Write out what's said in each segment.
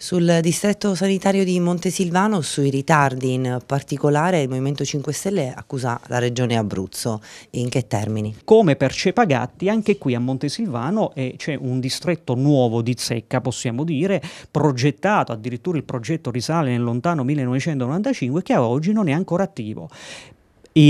Sul distretto sanitario di Montesilvano, sui ritardi in particolare, il Movimento 5 Stelle accusa la regione Abruzzo. In che termini? Come per Cepagatti, anche qui a Montesilvano eh, c'è un distretto nuovo di zecca, possiamo dire, progettato, addirittura il progetto risale nel lontano 1995, che a oggi non è ancora attivo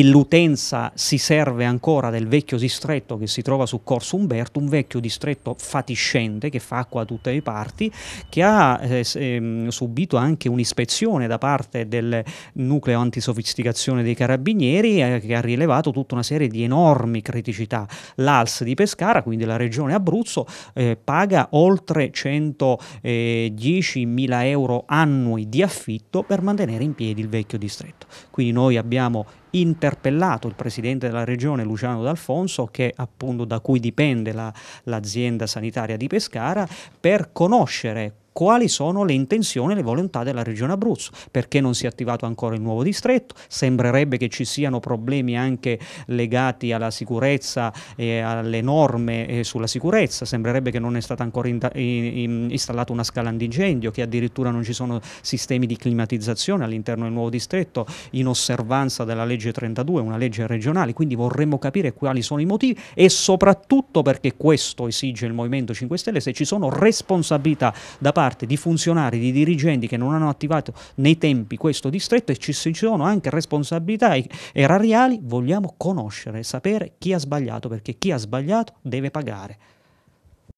l'utenza si serve ancora del vecchio distretto che si trova su Corso Umberto, un vecchio distretto fatiscente che fa acqua a tutte le parti, che ha eh, ehm, subito anche un'ispezione da parte del nucleo antisofisticazione dei carabinieri eh, che ha rilevato tutta una serie di enormi criticità. L'ALS di Pescara, quindi la regione Abruzzo, eh, paga oltre 110 eh, mila euro annui di affitto per mantenere in piedi il vecchio distretto. Quindi noi abbiamo interpellato il presidente della regione Luciano D'Alfonso, che appunto da cui dipende la, l'azienda sanitaria di Pescara, per conoscere quali sono le intenzioni e le volontà della Regione Abruzzo, perché non si è attivato ancora il nuovo distretto, sembrerebbe che ci siano problemi anche legati alla sicurezza e alle norme eh, sulla sicurezza, sembrerebbe che non è stata ancora in, in, installata una scala antincendio, che addirittura non ci sono sistemi di climatizzazione all'interno del nuovo distretto in osservanza della legge 32, una legge regionale, quindi vorremmo capire quali sono i motivi e soprattutto perché questo esige il Movimento 5 Stelle, se ci sono responsabilità da parte parte di funzionari, di dirigenti che non hanno attivato nei tempi questo distretto e ci sono anche responsabilità erariali, vogliamo conoscere e sapere chi ha sbagliato, perché chi ha sbagliato deve pagare.